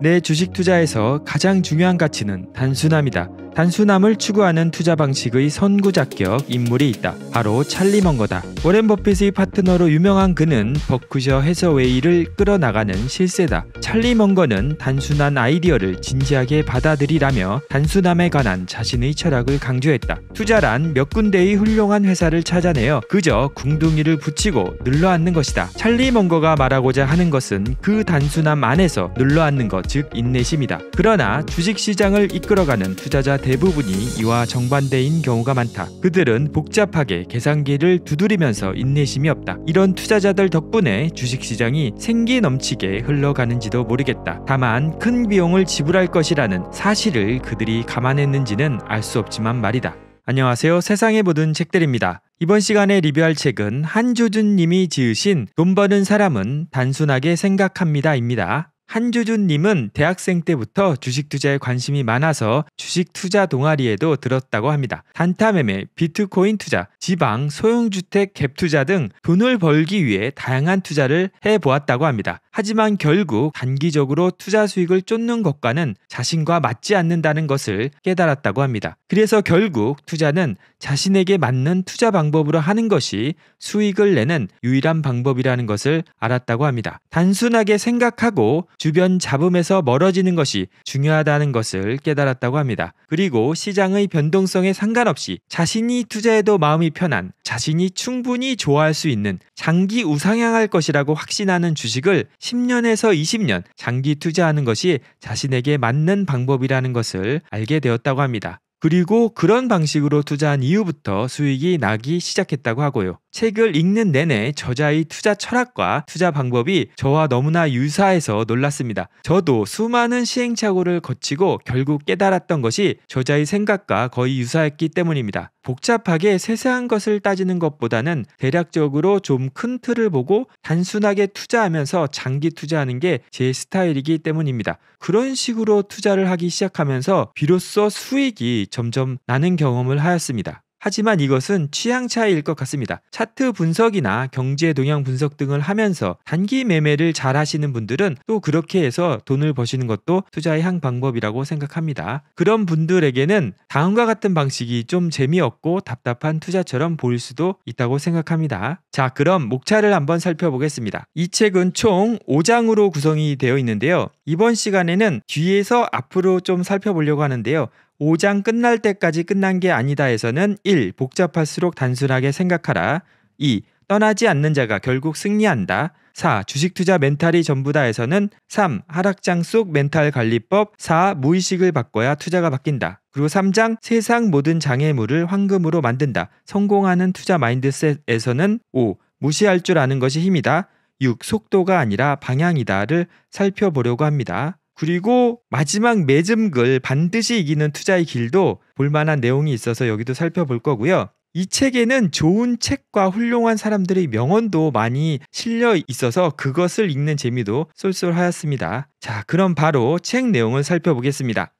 내 주식 투자에서 가장 중요한 가치는 단순함이다. 단순함을 추구하는 투자 방식의 선구자격 인물이 있다. 바로 찰리 먼거다. 워렌 버핏의 파트너로 유명한 그는 버크셔 해서웨이를 끌어나가는 실세다. 찰리 먼거는 단순한 아이디어를 진지하게 받아들이라며 단순함에 관한 자신의 철학을 강조했다. 투자란 몇 군데의 훌륭한 회사를 찾아내어 그저 궁둥이를 붙이고 눌러앉는 것이다. 찰리 먼거가 말하고자 하는 것은 그 단순함 안에서 눌러앉는 것, 즉 인내심이다. 그러나 주식시장을 이끌어가는 투자자 대부분이 이와 정반대인 경우가 많다. 그들은 복잡하게 계산기를 두드리면서 인내심이 없다. 이런 투자자들 덕분에 주식시장이 생기 넘치게 흘러가는지도 모르겠다. 다만 큰 비용을 지불할 것이라는 사실을 그들이 감안했는지는 알 수 없지만 말이다. 안녕하세요. 세상의 모든 책들입니다. 이번 시간에 리뷰할 책은 한조준 님이 지으신 돈 버는 사람은 단순하게 생각합니다입니다. 한주준님은 대학생 때부터 주식 투자에 관심이 많아서 주식 투자 동아리에도 들었다고 합니다. 단타매매, 비트코인 투자, 지방, 소형주택 갭 투자 등 돈을 벌기 위해 다양한 투자를 해보았다고 합니다. 하지만 결국 단기적으로 투자 수익을 쫓는 것과는 자신과 맞지 않는다는 것을 깨달았다고 합니다. 그래서 결국 투자는 자신에게 맞는 투자 방법으로 하는 것이 수익을 내는 유일한 방법이라는 것을 알았다고 합니다. 단순하게 생각하고 주변 잡음에서 멀어지는 것이 중요하다는 것을 깨달았다고 합니다. 그리고 시장의 변동성에 상관없이 자신이 투자해도 마음이 편한 자신이 충분히 좋아할 수 있는 장기 우상향할 것이라고 확신하는 주식을 10년에서 20년 장기 투자하는 것이 자신에게 맞는 방법이라는 것을 알게 되었다고 합니다. 그리고 그런 방식으로 투자한 이후부터 수익이 나기 시작했다고 하고요. 책을 읽는 내내 저자의 투자 철학과 투자 방법이 저와 너무나 유사해서 놀랐습니다. 저도 수많은 시행착오를 거치고 결국 깨달았던 것이 저자의 생각과 거의 유사했기 때문입니다. 복잡하게 세세한 것을 따지는 것보다는 대략적으로 좀 큰 틀을 보고 단순하게 투자하면서 장기 투자하는 게 제 스타일이기 때문입니다. 그런 식으로 투자를 하기 시작하면서 비로소 수익이 점점 나는 경험을 하였습니다. 하지만 이것은 취향 차이일 것 같습니다. 차트 분석이나 경제 동향 분석 등을 하면서 단기 매매를 잘 하시는 분들은 또 그렇게 해서 돈을 버시는 것도 투자의 한 방법이라고 생각합니다. 그런 분들에게는 다음과 같은 방식이 좀 재미없고 답답한 투자처럼 보일 수도 있다고 생각합니다. 자, 그럼 목차를 한번 살펴보겠습니다. 이 책은 총 5장으로 구성이 되어 있는데요. 이번 시간에는 뒤에서 앞으로 좀 살펴보려고 하는데요. 5장 끝날 때까지 끝난 게 아니다에서는 1. 복잡할수록 단순하게 생각하라. 2. 떠나지 않는 자가 결국 승리한다. 4. 주식 투자 멘탈이 전부다에서는 3. 하락장 속 멘탈 관리법 4. 무의식을 바꿔야 투자가 바뀐다. 그리고 3장 세상 모든 장애물을 황금으로 만든다. 성공하는 투자 마인드셋에서는 5. 무시할 줄 아는 것이 힘이다. 6. 속도가 아니라 방향이다를 살펴보려고 합니다. 그리고 마지막 매점글 반드시 이기는 투자의 길도 볼만한 내용이 있어서 여기도 살펴볼 거고요. 이 책에는 좋은 책과 훌륭한 사람들의 명언도 많이 실려 있어서 그것을 읽는 재미도 쏠쏠하였습니다. 자, 그럼 바로 책 내용을 살펴보겠습니다.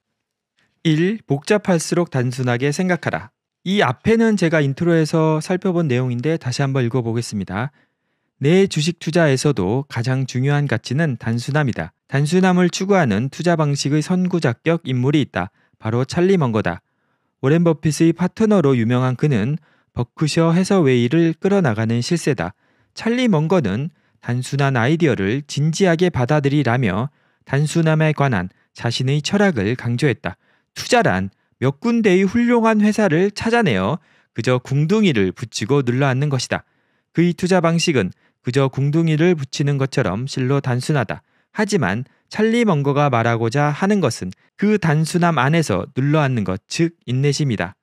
1. 복잡할수록 단순하게 생각하라. 이 앞에는 제가 인트로에서 살펴본 내용인데 다시 한번 읽어보겠습니다. 내 주식 투자에서도 가장 중요한 가치는 단순함이다. 단순함을 추구하는 투자 방식의 선구자격 인물이 있다. 바로 찰리 먼거다. 워렌 버핏의 파트너로 유명한 그는 버크셔 해서웨이를 끌어나가는 실세다. 찰리 먼거는 단순한 아이디어를 진지하게 받아들이라며 단순함에 관한 자신의 철학을 강조했다. 투자란 몇 군데의 훌륭한 회사를 찾아내어 그저 궁둥이를 붙이고 눌러앉는 것이다. 그의 투자 방식은 그저 궁둥이를 붙이는 것처럼 실로 단순하다. 하지만 찰리 멍거가 말하고자 하는 것은 그 단순함 안에서 눌러앉는 것, 즉 인내심이다.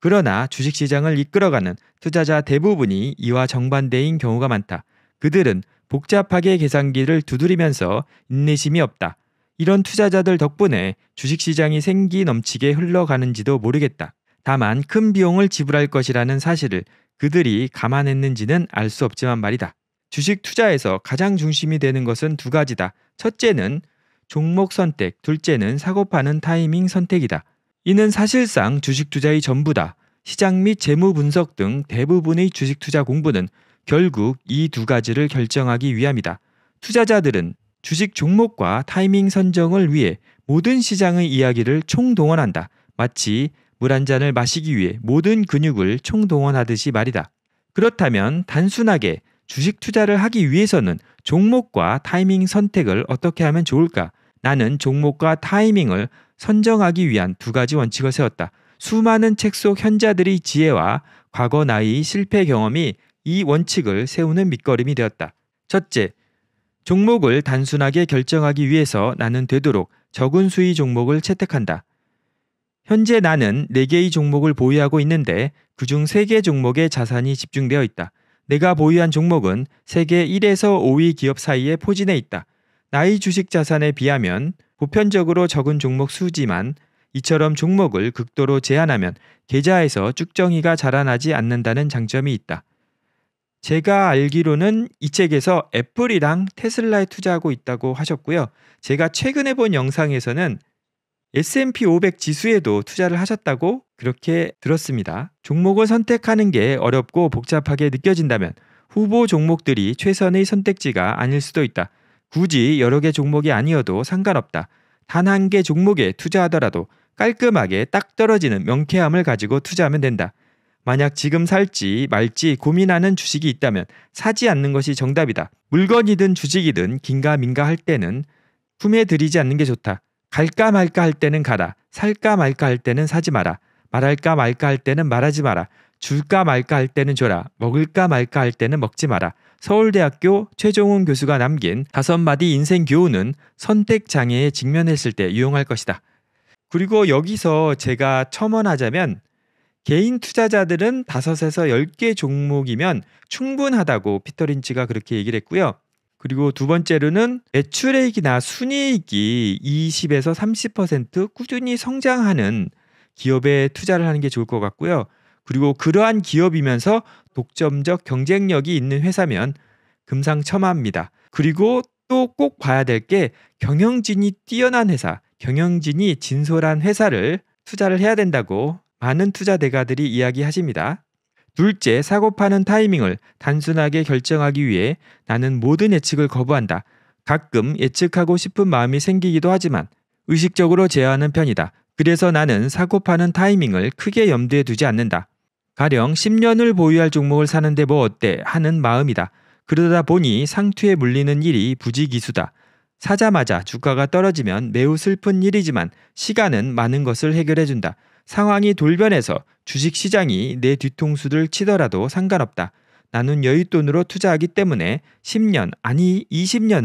그러나 주식시장을 이끌어가는 투자자 대부분이 이와 정반대인 경우가 많다. 그들은 복잡하게 계산기를 두드리면서 인내심이 없다. 이런 투자자들 덕분에 주식시장이 생기 넘치게 흘러가는지도 모르겠다. 다만 큰 비용을 지불할 것이라는 사실을 그들이 감안했는지는 알 수 없지만 말이다. 주식 투자에서 가장 중심이 되는 것은 두 가지다. 첫째는 종목 선택, 둘째는 사고 파는 타이밍 선택이다. 이는 사실상 주식 투자의 전부다. 시장 및 재무 분석 등 대부분의 주식 투자 공부는 결국 이 두 가지를 결정하기 위함이다. 투자자들은 주식 종목과 타이밍 선정을 위해 모든 시장의 이야기를 총동원한다. 마치 물 한 잔을 마시기 위해 모든 근육을 총동원하듯이 말이다. 그렇다면 단순하게 주식 투자를 하기 위해서는 종목과 타이밍 선택을 어떻게 하면 좋을까? 나는 종목과 타이밍을 선정하기 위한 두 가지 원칙을 세웠다. 수많은 책 속 현자들의 지혜와 과거 나이 실패 경험이 이 원칙을 세우는 밑거름이 되었다. 첫째, 종목을 단순하게 결정하기 위해서 나는 되도록 적은 수의 종목을 채택한다. 현재 나는 4개의 종목을 보유하고 있는데 그 중 3개 종목에 자산이 집중되어 있다. 내가 보유한 종목은 세계 1에서 5위 기업 사이에 포진해 있다. 나의 주식 자산에 비하면 보편적으로 적은 종목 수지만 이처럼 종목을 극도로 제한하면 계좌에서 쭉정이가 자라나지 않는다는 장점이 있다. 제가 알기로는 이 책에서 애플이랑 테슬라에 투자하고 있다고 하셨고요. 제가 최근에 본 영상에서는 S&P 500 지수에도 투자를 하셨다고 그렇게 들었습니다. 종목을 선택하는 게 어렵고 복잡하게 느껴진다면 후보 종목들이 최선의 선택지가 아닐 수도 있다. 굳이 여러 개 종목이 아니어도 상관없다. 단 한 개 종목에 투자하더라도 깔끔하게 딱 떨어지는 명쾌함을 가지고 투자하면 된다. 만약 지금 살지 말지 고민하는 주식이 있다면 사지 않는 것이 정답이다. 물건이든 주식이든 긴가민가 할 때는 품에 들이지 않는 게 좋다. 갈까 말까 할 때는 가라. 살까 말까 할 때는 사지 마라. 말할까 말까 할 때는 말하지 마라. 줄까 말까 할 때는 줘라. 먹을까 말까 할 때는 먹지 마라. 서울대학교 최종훈 교수가 남긴 다섯 마디 인생 교훈은 선택 장애에 직면했을 때 유용할 것이다. 그리고 여기서 제가 첨언하자면 개인 투자자들은 5에서1 0개 종목이면 충분하다고 피터 린치가 그렇게 얘기를 했고요. 그리고 두 번째로는 매출액이나 순이익이 20에서 30% 꾸준히 성장하는 기업에 투자를 하는 게 좋을 것 같고요. 그리고 그러한 기업이면서 독점적 경쟁력이 있는 회사면 금상첨화입니다. 그리고 또 꼭 봐야 될 게 경영진이 뛰어난 회사, 경영진이 진솔한 회사를 투자를 해야 된다고 많은 투자 대가들이 이야기하십니다. 둘째, 사고 파는 타이밍을 단순하게 결정하기 위해 나는 모든 예측을 거부한다. 가끔 예측하고 싶은 마음이 생기기도 하지만 의식적으로 제어하는 편이다. 그래서 나는 사고 파는 타이밍을 크게 염두에 두지 않는다. 가령 10년을 보유할 종목을 사는데 뭐 어때 하는 마음이다. 그러다 보니 상투에 물리는 일이 부지기수다. 사자마자 주가가 떨어지면 매우 슬픈 일이지만 시간은 많은 것을 해결해준다. 상황이 돌변해서 주식 시장이 내 뒤통수를 치더라도 상관없다. 나는 여윳돈으로 투자하기 때문에 10년 아니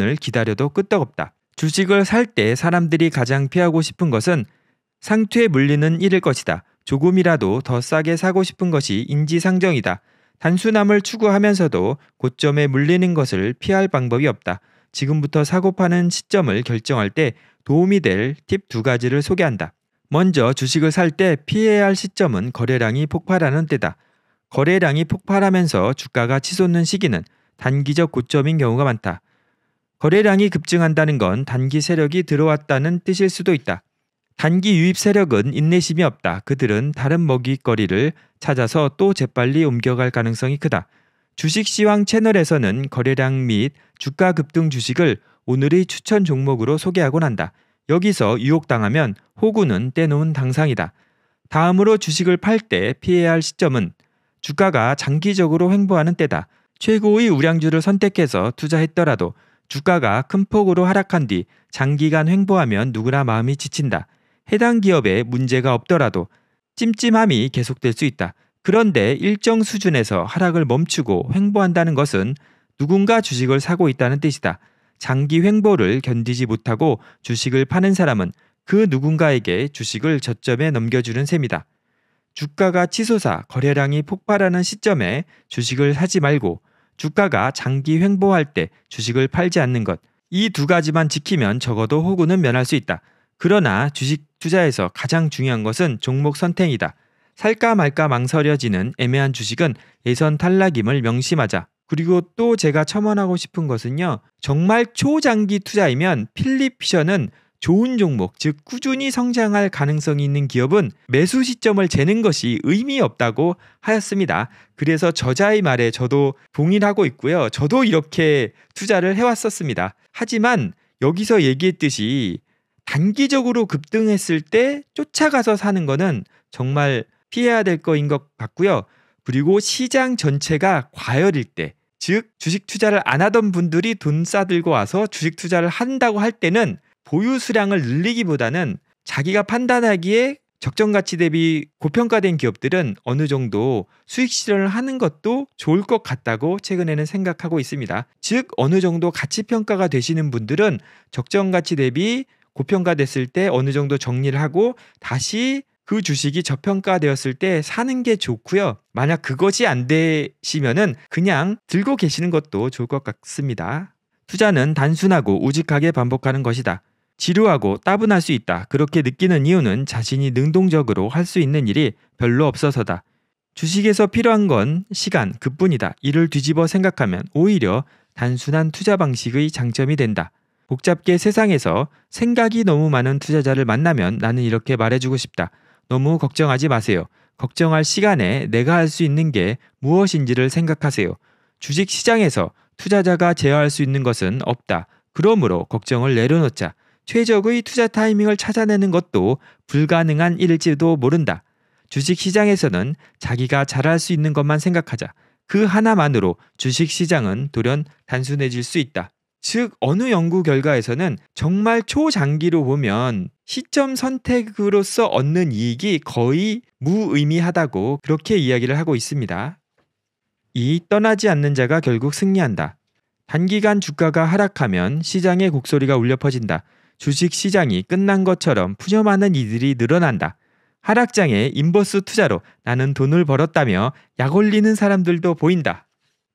20년을 기다려도 끄떡없다. 주식을 살 때 사람들이 가장 피하고 싶은 것은 상투에 물리는 일일 것이다. 조금이라도 더 싸게 사고 싶은 것이 인지상정이다. 단순함을 추구하면서도 고점에 물리는 것을 피할 방법이 없다. 지금부터 사고 파는 시점을 결정할 때 도움이 될 팁 두 가지를 소개한다. 먼저 주식을 살 때 피해야 할 시점은 거래량이 폭발하는 때다. 거래량이 폭발하면서 주가가 치솟는 시기는 단기적 고점인 경우가 많다. 거래량이 급증한다는 건 단기 세력이 들어왔다는 뜻일 수도 있다. 단기 유입 세력은 인내심이 없다. 그들은 다른 먹잇거리를 찾아서 또 재빨리 옮겨갈 가능성이 크다. 주식시황 채널에서는 거래량 및 주가 급등 주식을 오늘의 추천 종목으로 소개하곤 한다. 여기서 유혹당하면 호구는 떼놓은 당상이다. 다음으로 주식을 팔 때 피해야 할 시점은 주가가 장기적으로 횡보하는 때다. 최고의 우량주를 선택해서 투자했더라도 주가가 큰 폭으로 하락한 뒤 장기간 횡보하면 누구나 마음이 지친다. 해당 기업에 문제가 없더라도 찜찜함이 계속될 수 있다. 그런데 일정 수준에서 하락을 멈추고 횡보한다는 것은 누군가 주식을 사고 있다는 뜻이다. 장기 횡보를 견디지 못하고 주식을 파는 사람은 그 누군가에게 주식을 저점에 넘겨주는 셈이다. 주가가 치솟아 거래량이 폭발하는 시점에 주식을 사지 말고 주가가 장기 횡보할 때 주식을 팔지 않는 것. 이 두 가지만 지키면 적어도 호구는 면할 수 있다. 그러나 주식 투자에서 가장 중요한 것은 종목 선택이다. 살까 말까 망설여지는 애매한 주식은 예선 탈락임을 명심하자. 그리고 또 제가 첨언하고 싶은 것은요. 정말 초장기 투자이면 필리피션은 좋은 종목, 즉 꾸준히 성장할 가능성이 있는 기업은 매수 시점을 재는 것이 의미 없다고 하였습니다. 그래서 저자의 말에 저도 동일하고 있고요. 저도 이렇게 투자를 해왔었습니다. 하지만 여기서 얘기했듯이 단기적으로 급등했을 때 쫓아가서 사는 것은 정말 피해야 될 거인 것 같고요. 그리고 시장 전체가 과열일 때, 즉 주식 투자를 안 하던 분들이 돈 싸들고 와서 주식 투자를 한다고 할 때는 보유 수량을 늘리기보다는 자기가 판단하기에 적정 가치 대비 고평가된 기업들은 어느 정도 수익 실현을 하는 것도 좋을 것 같다고 최근에는 생각하고 있습니다. 즉 어느 정도 가치 평가가 되시는 분들은 적정 가치 대비 고평가됐을 때 어느 정도 정리를 하고 다시 그 주식이 저평가되었을 때 사는 게 좋고요. 만약 그것이 안 되시면은 그냥 들고 계시는 것도 좋을 것 같습니다. 투자는 단순하고 우직하게 반복하는 것이다. 지루하고 따분할 수 있다. 그렇게 느끼는 이유는 자신이 능동적으로 할 수 있는 일이 별로 없어서다. 주식에서 필요한 건 시간 그뿐이다. 이를 뒤집어 생각하면 오히려 단순한 투자 방식의 장점이 된다. 복잡게 세상에서 생각이 너무 많은 투자자를 만나면 나는 이렇게 말해주고 싶다. 너무 걱정하지 마세요. 걱정할 시간에 내가 할 수 있는 게 무엇인지를 생각하세요. 주식 시장에서 투자자가 제어할 수 있는 것은 없다. 그러므로 걱정을 내려놓자. 최적의 투자 타이밍을 찾아내는 것도 불가능한 일일지도 모른다. 주식 시장에서는 자기가 잘할 수 있는 것만 생각하자. 그 하나만으로 주식 시장은 돌연 단순해질 수 있다. 즉 어느 연구 결과에서는 정말 초장기로 보면 시점 선택으로서 얻는 이익이 거의 무의미하다고 그렇게 이야기를 하고 있습니다. 이 떠나지 않는 자가 결국 승리한다. 단기간 주가가 하락하면 시장의 곡소리가 울려 퍼진다. 주식 시장이 끝난 것처럼 푸념하는 이들이 늘어난다. 하락장에 인버스 투자로 나는 돈을 벌었다며 약 올리는 사람들도 보인다.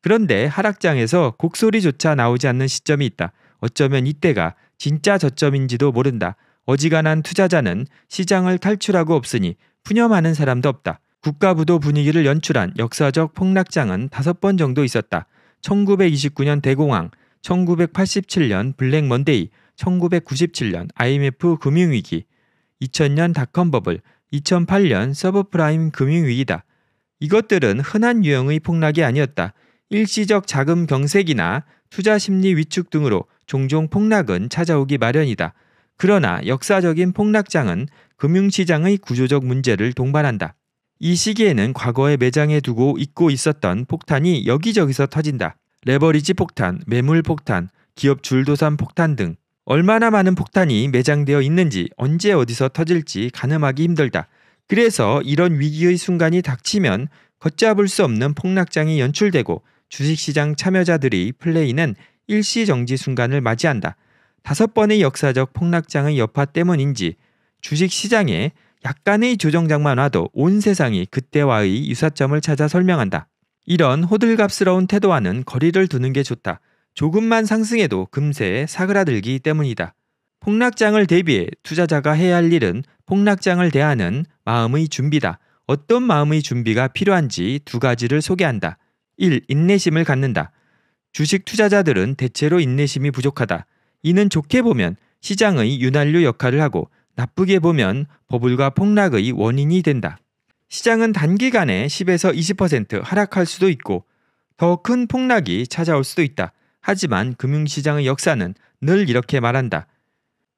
그런데 하락장에서 곡소리조차 나오지 않는 시점이 있다. 어쩌면 이때가 진짜 저점인지도 모른다. 어지간한 투자자는 시장을 탈출하고 없으니 푸념하는 사람도 없다. 국가부도 분위기를 연출한 역사적 폭락장은 다섯 번 정도 있었다. 1929년 대공황, 1987년 블랙먼데이, 1997년 IMF 금융위기, 2000년 닷컴버블, 2008년 서브프라임 금융위기다. 이것들은 흔한 유형의 폭락이 아니었다. 일시적 자금 경색이나 투자 심리 위축 등으로 종종 폭락은 찾아오기 마련이다. 그러나 역사적인 폭락장은 금융시장의 구조적 문제를 동반한다. 이 시기에는 과거에 매장해 두고 잊고 있었던 폭탄이 여기저기서 터진다. 레버리지 폭탄, 매물 폭탄, 기업 줄도산 폭탄 등 얼마나 많은 폭탄이 매장되어 있는지 언제 어디서 터질지 가늠하기 힘들다. 그래서 이런 위기의 순간이 닥치면 걷잡을 수 없는 폭락장이 연출되고 주식시장 참여자들이 플레이는 일시정지 순간을 맞이한다. 다섯 번의 역사적 폭락장의 여파 때문인지 주식시장에 약간의 조정장만 와도 온 세상이 그때와의 유사점을 찾아 설명한다. 이런 호들갑스러운 태도와는 거리를 두는 게 좋다. 조금만 상승해도 금세 사그라들기 때문이다. 폭락장을 대비해 투자자가 해야 할 일은 폭락장을 대하는 마음의 준비다. 어떤 마음의 준비가 필요한지 두 가지를 소개한다. 1. 인내심을 갖는다. 주식 투자자들은 대체로 인내심이 부족하다. 이는 좋게 보면 시장의 윤활유 역할을 하고 나쁘게 보면 버블과 폭락의 원인이 된다. 시장은 단기간에 10에서 20% 하락할 수도 있고 더 큰 폭락이 찾아올 수도 있다. 하지만 금융시장의 역사는 늘 이렇게 말한다.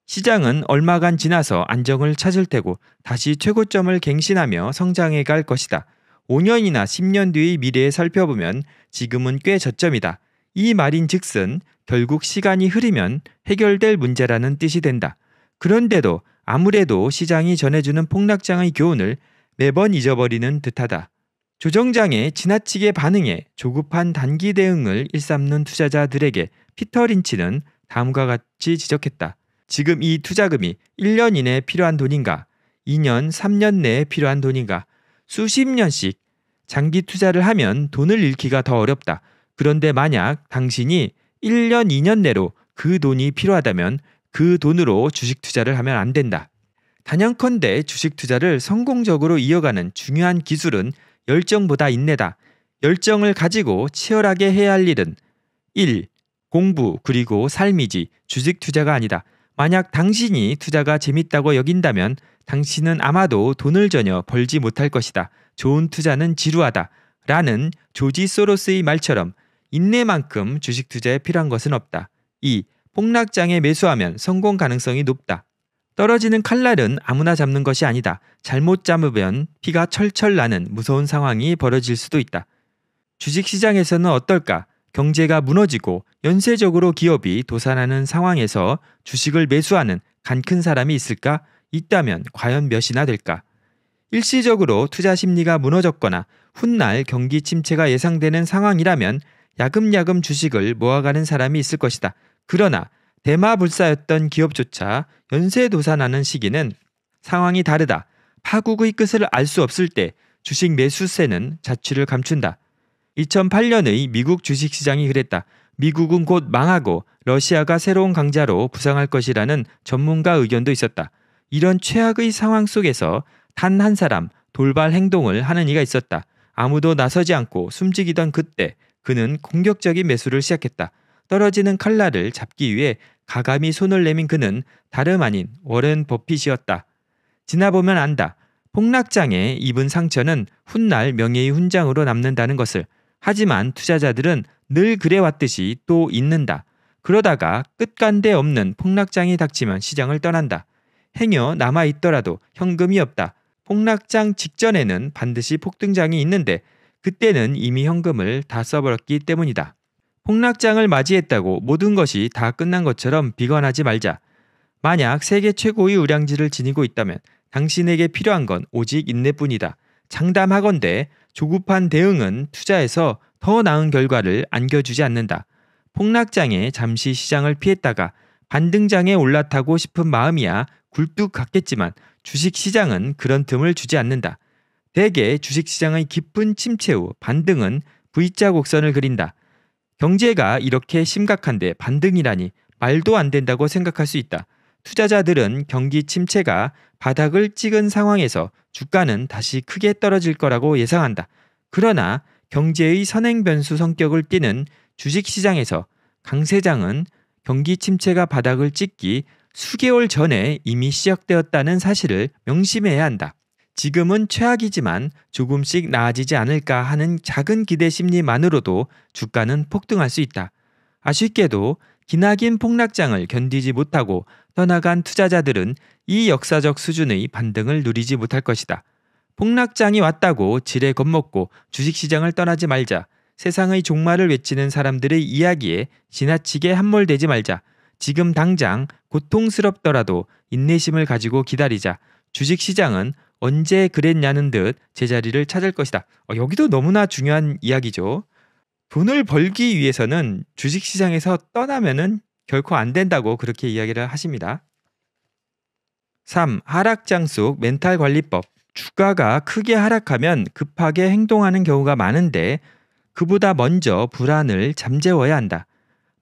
시장은 얼마간 지나서 안정을 찾을 테고 다시 최고점을 갱신하며 성장해 갈 것이다. 5년이나 10년 뒤의 미래에 살펴보면 지금은 꽤 저점이다. 이 말인 즉슨 결국 시간이 흐르면 해결될 문제라는 뜻이 된다. 그런데도 아무래도 시장이 전해주는 폭락장의 교훈을 매번 잊어버리는 듯하다. 조정장의 지나치게 반응에 조급한 단기 대응을 일삼는 투자자들에게 피터 린치는 다음과 같이 지적했다. 지금 이 투자금이 1년 이내에 필요한 돈인가? 2년, 3년 내에 필요한 돈인가? 수십 년씩 장기 투자를 하면 돈을 잃기가 더 어렵다. 그런데 만약 당신이 1년, 2년 내로 그 돈이 필요하다면 그 돈으로 주식 투자를 하면 안 된다. 단연컨대 주식 투자를 성공적으로 이어가는 중요한 기술은 열정보다 인내다. 열정을 가지고 치열하게 해야 할 일은 1. 공부 그리고 삶이지 주식 투자가 아니다. 만약 당신이 투자가 재밌다고 여긴다면 당신은 아마도 돈을 전혀 벌지 못할 것이다. 좋은 투자는 지루하다. 라는 조지 소로스의 말처럼 인내만큼 주식 투자에 필요한 것은 없다. 2. 폭락장에 매수하면 성공 가능성이 높다. 떨어지는 칼날은 아무나 잡는 것이 아니다. 잘못 잡으면 피가 철철 나는 무서운 상황이 벌어질 수도 있다. 주식 시장에서는 어떨까? 경제가 무너지고 연쇄적으로 기업이 도산하는 상황에서 주식을 매수하는 간큰 사람이 있을까? 있다면 과연 몇이나 될까? 일시적으로 투자 심리가 무너졌거나 훗날 경기 침체가 예상되는 상황이라면 야금야금 주식을 모아가는 사람이 있을 것이다. 그러나 대마불사였던 기업조차 연쇄 도산하는 시기는 상황이 다르다. 파국의 끝을 알 수 없을 때 주식 매수세는 자취를 감춘다. 2008년의 미국 주식시장이 그랬다. 미국은 곧 망하고 러시아가 새로운 강자로 부상할 것이라는 전문가 의견도 있었다. 이런 최악의 상황 속에서 단 한 사람 돌발 행동을 하는 이가 있었다. 아무도 나서지 않고 숨지기던 그때 그는 공격적인 매수를 시작했다. 떨어지는 칼날을 잡기 위해 가감히 손을 내민 그는 다름 아닌 워렌 버핏이었다. 지나보면 안다. 폭락장에 입은 상처는 훗날 명예의 훈장으로 남는다는 것을 하지만 투자자들은 늘 그래왔듯이 또 잊는다. 그러다가 끝간데 없는 폭락장이 닥치면 시장을 떠난다. 행여 남아있더라도 현금이 없다. 폭락장 직전에는 반드시 폭등장이 있는데 그때는 이미 현금을 다 써버렸기 때문이다. 폭락장을 맞이했다고 모든 것이 다 끝난 것처럼 비관하지 말자. 만약 세계 최고의 우량지를 지니고 있다면 당신에게 필요한 건 오직 인내뿐이다. 장담하건대 조급한 대응은 투자에서 더 나은 결과를 안겨주지 않는다. 폭락장에 잠시 시장을 피했다가 반등장에 올라타고 싶은 마음이야 굴뚝 같겠지만 주식시장은 그런 틈을 주지 않는다. 대개 주식시장의 깊은 침체 후 반등은 V자 곡선을 그린다. 경제가 이렇게 심각한데 반등이라니 말도 안 된다고 생각할 수 있다. 투자자들은 경기 침체가 바닥을 찍은 상황에서 주가는 다시 크게 떨어질 거라고 예상한다. 그러나 경제의 선행 변수 성격을 띠는 주식 시장에서 강세장은 경기 침체가 바닥을 찍기 수개월 전에 이미 시작되었다는 사실을 명심해야 한다. 지금은 최악이지만 조금씩 나아지지 않을까 하는 작은 기대 심리만으로도 주가는 폭등할 수 있다. 아쉽게도 기나긴 폭락장을 견디지 못하고 떠나간 투자자들은 이 역사적 수준의 반등을 누리지 못할 것이다. 폭락장이 왔다고 지레 겁먹고 주식시장을 떠나지 말자. 세상의 종말을 외치는 사람들의 이야기에 지나치게 함몰되지 말자. 지금 당장 고통스럽더라도 인내심을 가지고 기다리자. 주식시장은 언제 그랬냐는 듯 제자리를 찾을 것이다. 어, 여기도 너무나 중요한 이야기죠. 돈을 벌기 위해서는 주식시장에서 떠나면은 결코 안 된다고 그렇게 이야기를 하십니다. 3. 하락장속 멘탈 관리법. 주가가 크게 하락하면 급하게 행동하는 경우가 많은데 그보다 먼저 불안을 잠재워야 한다.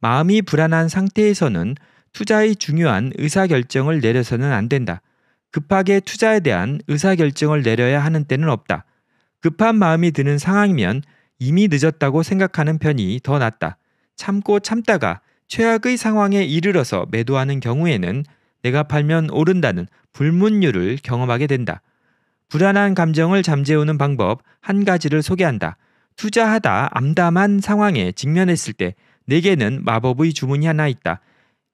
마음이 불안한 상태에서는 투자의 중요한 의사결정을 내려서는 안 된다. 급하게 투자에 대한 의사결정을 내려야 하는 때는 없다. 급한 마음이 드는 상황이면 이미 늦었다고 생각하는 편이 더 낫다. 참고 참다가 최악의 상황에 이르러서 매도하는 경우에는 내가 팔면 오른다는 불문율을 경험하게 된다. 불안한 감정을 잠재우는 방법 한 가지를 소개한다. 투자하다 암담한 상황에 직면했을 때 내게는 마법의 주문이 하나 있다.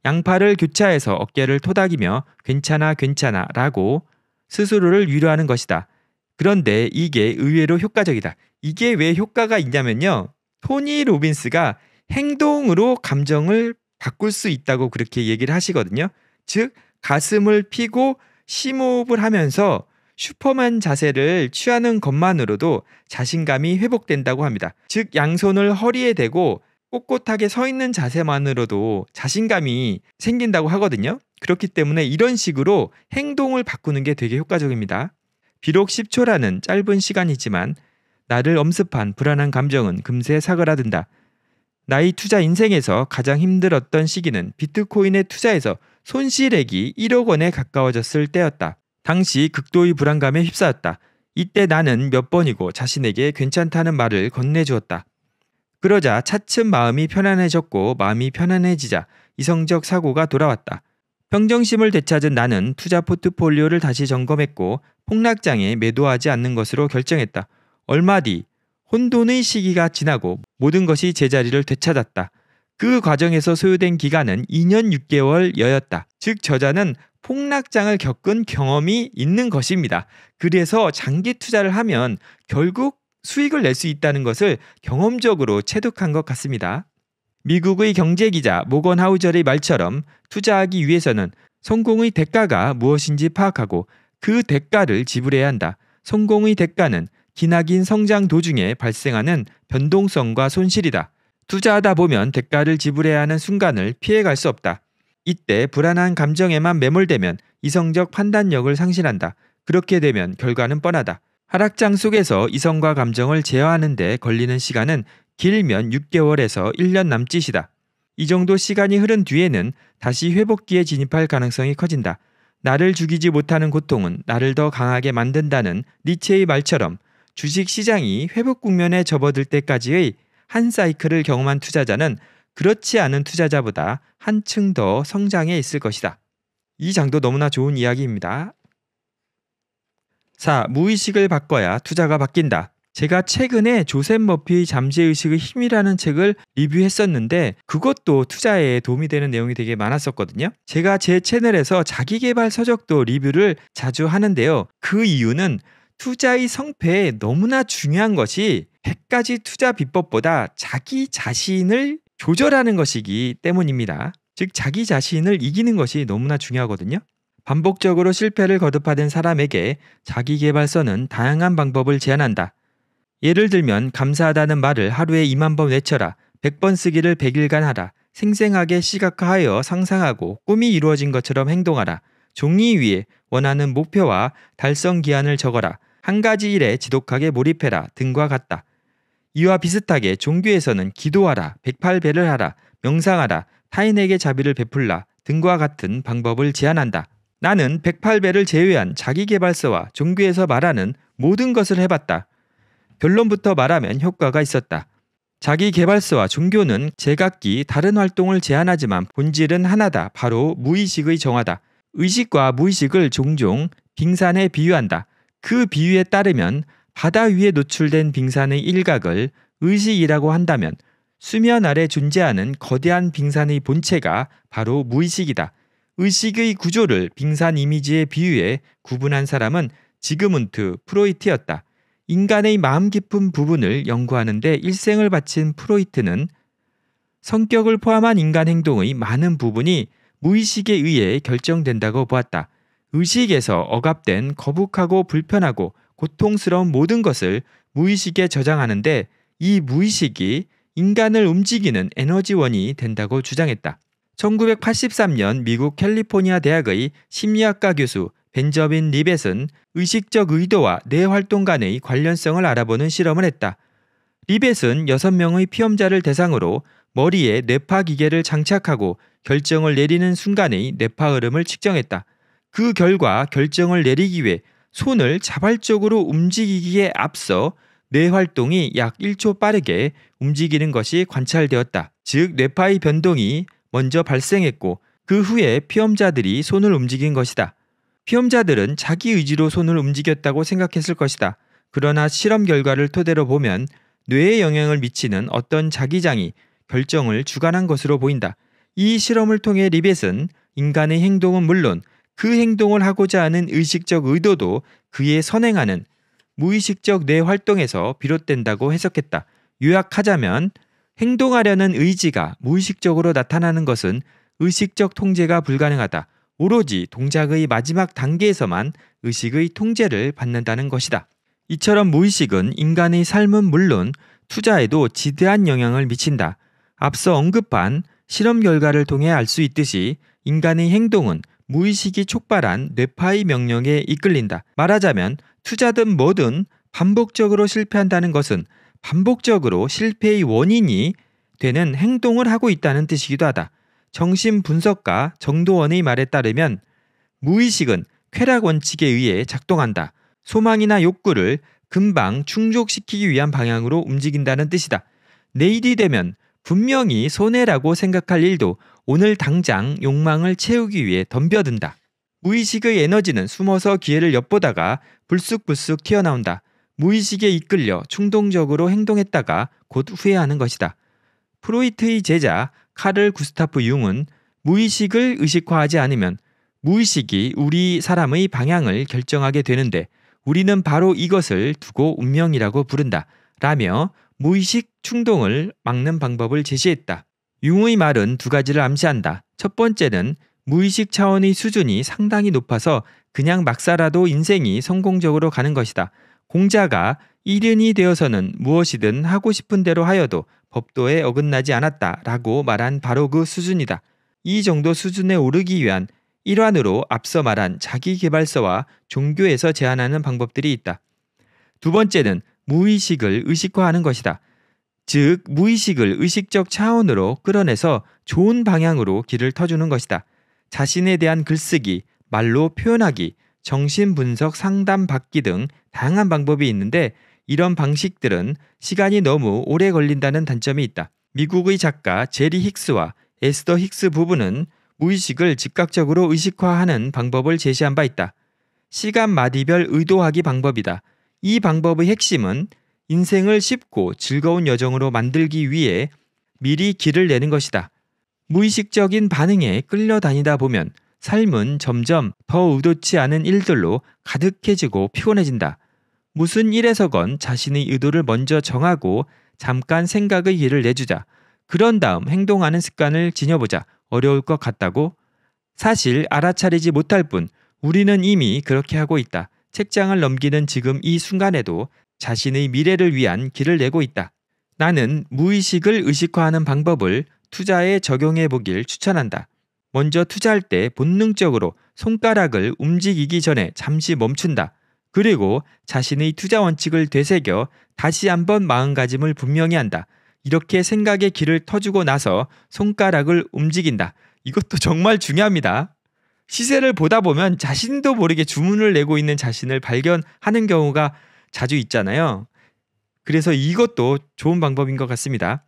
양팔을 교차해서 어깨를 토닥이며 괜찮아 괜찮아 라고 스스로를 위로하는 것이다. 그런데 이게 의외로 효과적이다. 이게 왜 효과가 있냐면요. 토니 로빈스가 행동으로 감정을 바꿀 수 있다고 그렇게 얘기를 하시거든요. 즉 가슴을 피고 심호흡을 하면서 슈퍼맨 자세를 취하는 것만으로도 자신감이 회복된다고 합니다. 즉 양손을 허리에 대고 꼿꼿하게 서 있는 자세만으로도 자신감이 생긴다고 하거든요. 그렇기 때문에 이런 식으로 행동을 바꾸는 게 되게 효과적입니다. 비록 10초라는 짧은 시간이지만 나를 엄습한 불안한 감정은 금세 사그라든다. 나의 투자 인생에서 가장 힘들었던 시기는 비트코인에 투자해서 손실액이 1억 원에 가까워졌을 때였다. 당시 극도의 불안감에 휩싸였다. 이때 나는 몇 번이고 자신에게 괜찮다는 말을 건네주었다. 그러자 차츰 마음이 편안해졌고 마음이 편안해지자 이성적 사고가 돌아왔다. 평정심을 되찾은 나는 투자 포트폴리오를 다시 점검했고 폭락장에 매도하지 않는 것으로 결정했다. 얼마 뒤 혼돈의 시기가 지나고 모든 것이 제자리를 되찾았다. 그 과정에서 소요된 기간은 2년 6개월여였다. 즉 저자는 폭락장을 겪은 경험이 있는 것입니다. 그래서 장기 투자를 하면 결국 수익을 낼 수 있다는 것을 경험적으로 체득한 것 같습니다. 미국의 경제기자 모건 하우저의 말처럼 투자하기 위해서는 성공의 대가가 무엇인지 파악하고 그 대가를 지불해야 한다. 성공의 대가는 기나긴 성장 도중에 발생하는 변동성과 손실이다. 투자하다 보면 대가를 지불해야 하는 순간을 피해갈 수 없다. 이때 불안한 감정에만 매몰되면 이성적 판단력을 상실한다. 그렇게 되면 결과는 뻔하다. 하락장 속에서 이성과 감정을 제어하는 데 걸리는 시간은 길면 6개월에서 1년 남짓이다. 이 정도 시간이 흐른 뒤에는 다시 회복기에 진입할 가능성이 커진다. 나를 죽이지 못하는 고통은 나를 더 강하게 만든다는 니체의 말처럼 주식 시장이 회복 국면에 접어들 때까지의 한 사이클을 경험한 투자자는 그렇지 않은 투자자보다 한층 더 성장해 있을 것이다. 이 장도 너무나 좋은 이야기입니다. 4. 무의식을 바꿔야 투자가 바뀐다. 제가 최근에 조셉 머피 잠재의식의 힘이라는 책을 리뷰했었는데 그것도 투자에 도움이 되는 내용이 되게 많았었거든요. 제가 제 채널에서 자기개발 서적도 리뷰를 자주 하는데요. 그 이유는 투자의 성패에 너무나 중요한 것이 100가지 투자 비법보다 자기 자신을 조절하는 것이기 때문입니다. 즉, 자기 자신을 이기는 것이 너무나 중요하거든요. 반복적으로 실패를 거듭하던 사람에게 자기 개발서는 다양한 방법을 제안한다. 예를 들면, 감사하다는 말을 하루에 2만 번 외쳐라, 100번 쓰기를 100일간 하라, 생생하게 시각화하여 상상하고 꿈이 이루어진 것처럼 행동하라, 종이 위에 원하는 목표와 달성 기한을 적어라, 한 가지 일에 지독하게 몰입해라 등과 같다. 이와 비슷하게 종교에서는 기도하라, 108배를 하라, 명상하라, 타인에게 자비를 베풀라 등과 같은 방법을 제안한다. 나는 108배를 제외한 자기개발서와 종교에서 말하는 모든 것을 해봤다. 결론부터 말하면 효과가 있었다. 자기 개발서와 종교는 제각기 다른 활동을 제한하지만 본질은 하나다. 바로 무의식의 정화다. 의식과 무의식을 종종 빙산에 비유한다. 그 비유에 따르면 바다 위에 노출된 빙산의 일각을 의식이라고 한다면 수면 아래 존재하는 거대한 빙산의 본체가 바로 무의식이다. 의식의 구조를 빙산 이미지에비유해 구분한 사람은 지그문트 프로이트였다. 인간의 마음 깊은 부분을 연구하는데 일생을 바친 프로이트는 성격을 포함한 인간 행동의 많은 부분이 무의식에 의해 결정된다고 보았다. 의식에서 억압된 거북하고 불편하고 고통스러운 모든 것을 무의식에 저장하는데 이 무의식이 인간을 움직이는 에너지원이 된다고 주장했다. 1983년 미국 캘리포니아 대학의 심리학과 교수 벤저빈 리벳은 의식적 의도와 뇌 활동 간의 관련성을 알아보는 실험을 했다. 리벳은 6명의 피험자를 대상으로 머리에 뇌파 기계를 장착하고 결정을 내리는 순간의 뇌파 흐름을 측정했다. 그 결과 결정을 내리기 위해 손을 자발적으로 움직이기에 앞서 뇌 활동이 약 1초 빠르게 움직이는 것이 관찰되었다. 즉 뇌파의 변동이 먼저 발생했고 그 후에 피험자들이 손을 움직인 것이다. 피험자들은 자기 의지로 손을 움직였다고 생각했을 것이다. 그러나 실험 결과를 토대로 보면 뇌에 영향을 미치는 어떤 자기장이 결정을 주관한 것으로 보인다. 이 실험을 통해 리벳은 인간의 행동은 물론 그 행동을 하고자 하는 의식적 의도도 그에 선행하는 무의식적 뇌 활동에서 비롯된다고 해석했다. 요약하자면 행동하려는 의지가 무의식적으로 나타나는 것은 의식적 통제가 불가능하다. 오로지 동작의 마지막 단계에서만 의식의 통제를 받는다는 것이다. 이처럼 무의식은 인간의 삶은 물론 투자에도 지대한 영향을 미친다. 앞서 언급한 실험 결과를 통해 알 수 있듯이 인간의 행동은 무의식이 촉발한 뇌파의 명령에 이끌린다. 말하자면 투자든 뭐든 반복적으로 실패한다는 것은 반복적으로 실패의 원인이 되는 행동을 하고 있다는 뜻이기도 하다. 정신분석가 정도원의 말에 따르면 무의식은 쾌락 원칙에 의해 작동한다. 소망이나 욕구를 금방 충족시키기 위한 방향으로 움직인다는 뜻이다. 내일이 되면 분명히 손해라고 생각할 일도 오늘 당장 욕망을 채우기 위해 덤벼든다. 무의식의 에너지는 숨어서 기회를 엿보다가 불쑥불쑥 튀어나온다. 무의식에 이끌려 충동적으로 행동했다가 곧 후회하는 것이다. 프로이트의 제자 카를 구스타프 융은 무의식을 의식화하지 않으면 무의식이 우리 사람의 방향을 결정하게 되는데 우리는 바로 이것을 두고 운명이라고 부른다. 라며 무의식 충동을 막는 방법을 제시했다. 융의 말은 두 가지를 암시한다. 첫 번째는 무의식 차원의 수준이 상당히 높아서 그냥 막사라도 인생이 성공적으로 가는 것이다. 공자가 일인이 되어서는 무엇이든 하고 싶은 대로 하여도 법도에 어긋나지 않았다 라고 말한 바로 그 수준이다. 이 정도 수준에 오르기 위한 일환으로 앞서 말한 자기개발서와 종교에서 제안하는 방법들이 있다. 두 번째는 무의식을 의식화하는 것이다. 즉, 무의식을 의식적 차원으로 끌어내서 좋은 방향으로 길을 터주는 것이다. 자신에 대한 글쓰기, 말로 표현하기, 정신분석 상담 받기 등 다양한 방법이 있는데 이런 방식들은 시간이 너무 오래 걸린다는 단점이 있다. 미국의 작가 제리 힉스와 에스더 힉스 부부는 무의식을 즉각적으로 의식화하는 방법을 제시한 바 있다. 시간 마디별 의도하기 방법이다. 이 방법의 핵심은 인생을 쉽고 즐거운 여정으로 만들기 위해 미리 길을 내는 것이다. 무의식적인 반응에 끌려다니다 보면 삶은 점점 더 의도치 않은 일들로 가득해지고 피곤해진다. 무슨 일에서건 자신의 의도를 먼저 정하고 잠깐 생각의 길을 내주자. 그런 다음 행동하는 습관을 지녀보자. 어려울 것 같다고? 사실 알아차리지 못할 뿐 우리는 이미 그렇게 하고 있다. 책장을 넘기는 지금 이 순간에도 자신의 미래를 위한 길을 내고 있다. 나는 무의식을 의식화하는 방법을 투자에 적용해 보길 추천한다. 먼저 투자할 때 본능적으로 손가락을 움직이기 전에 잠시 멈춘다. 그리고 자신의 투자 원칙을 되새겨 다시 한번 마음가짐을 분명히 한다. 이렇게 생각의 길을 터주고 나서 손가락을 움직인다. 이것도 정말 중요합니다. 시세를 보다 보면 자신도 모르게 주문을 내고 있는 자신을 발견하는 경우가 자주 있잖아요. 그래서 이것도 좋은 방법인 것 같습니다.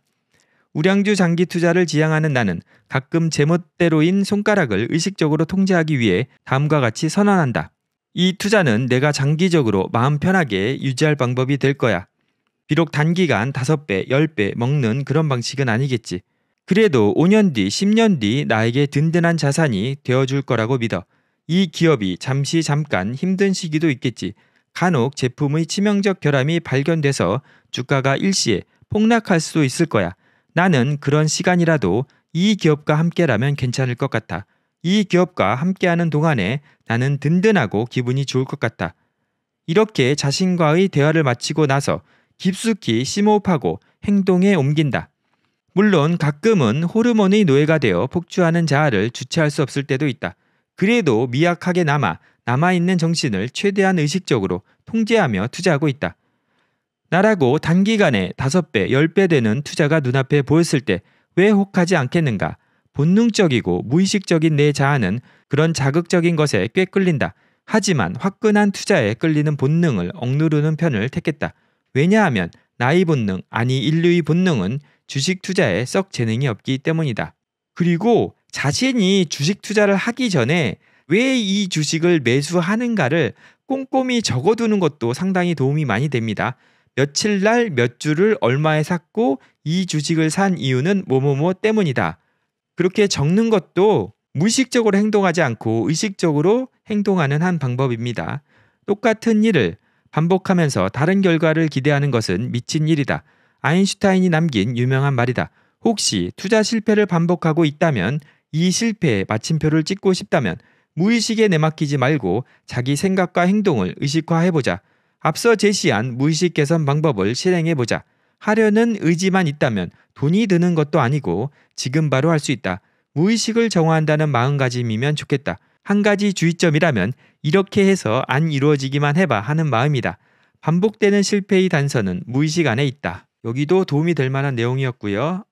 우량주 장기 투자를 지향하는 나는 가끔 제멋대로인 손가락을 의식적으로 통제하기 위해 다음과 같이 선언한다. 이 투자는 내가 장기적으로 마음 편하게 유지할 방법이 될 거야. 비록 단기간 5배, 10배 먹는 그런 방식은 아니겠지. 그래도 5년 뒤, 10년 뒤 나에게 든든한 자산이 되어줄 거라고 믿어. 이 기업이 잠시 잠깐 힘든 시기도 있겠지. 간혹 제품의 치명적 결함이 발견돼서 주가가 일시에 폭락할 수도 있을 거야. 나는 그런 시간이라도 이 기업과 함께라면 괜찮을 것 같아. 이 기업과 함께하는 동안에 나는 든든하고 기분이 좋을 것 같다. 이렇게 자신과의 대화를 마치고 나서 깊숙이 심호흡하고 행동에 옮긴다. 물론 가끔은 호르몬의 노예가 되어 폭주하는 자아를 주체할 수 없을 때도 있다. 그래도 미약하게 남아 남아있는 정신을 최대한 의식적으로 통제하며 투자하고 있다. 나라고 단기간에 5배, 10배 되는 투자가 눈앞에 보였을 때 왜 혹하지 않겠는가? 본능적이고 무의식적인 내 자아는 그런 자극적인 것에 꽤 끌린다. 하지만 화끈한 투자에 끌리는 본능을 억누르는 편을 택했다. 왜냐하면 나의 본능, 아니 인류의 본능은 주식 투자에 썩 재능이 없기 때문이다. 그리고 자신이 주식 투자를 하기 전에 왜 이 주식을 매수하는가를 꼼꼼히 적어두는 것도 상당히 도움이 많이 됩니다. 며칠 날 몇 주를 얼마에 샀고 이 주식을 산 이유는 뭐뭐뭐 때문이다. 그렇게 적는 것도 무의식적으로 행동하지 않고 의식적으로 행동하는 한 방법입니다. 똑같은 일을 반복하면서 다른 결과를 기대하는 것은 미친 일이다. 아인슈타인이 남긴 유명한 말이다. 혹시 투자 실패를 반복하고 있다면 이 실패에 마침표를 찍고 싶다면 무의식에 내맡기지 말고 자기 생각과 행동을 의식화해보자. 앞서 제시한 무의식 개선 방법을 실행해보자. 하려는 의지만 있다면 돈이 드는 것도 아니고 지금 바로 할 수 있다. 무의식을 정화한다는 마음가짐이면 좋겠다. 한 가지 주의점이라면 이렇게 해서 안 이루어지기만 해봐 하는 마음이다. 반복되는 실패의 단서는 무의식 안에 있다. 여기도 도움이 될 만한 내용이었고요.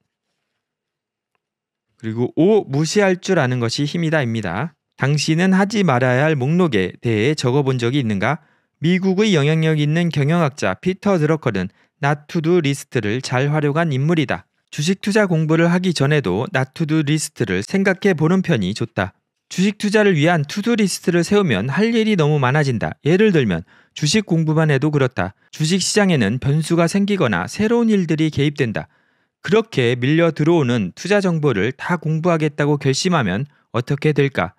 그리고 오 무시할 줄 아는 것이 힘이다입니다. 당신은 하지 말아야 할 목록에 대해 적어본 적이 있는가? 미국의 영향력 있는 경영학자 피터 드러커는 나투두 리스트를 잘 활용한 인물이다. 주식 투자 공부를 하기 전에도 나투두 리스트를 생각해 보는 편이 좋다. 주식 투자를 위한 투두 리스트를 세우면 할 일이 너무 많아진다. 예를 들면 주식 공부만 해도 그렇다. 주식 시장에는 변수가 생기거나 새로운 일들이 개입된다. 그렇게 밀려 들어오는 투자 정보를 다 공부하겠다고 결심하면 어떻게 될까?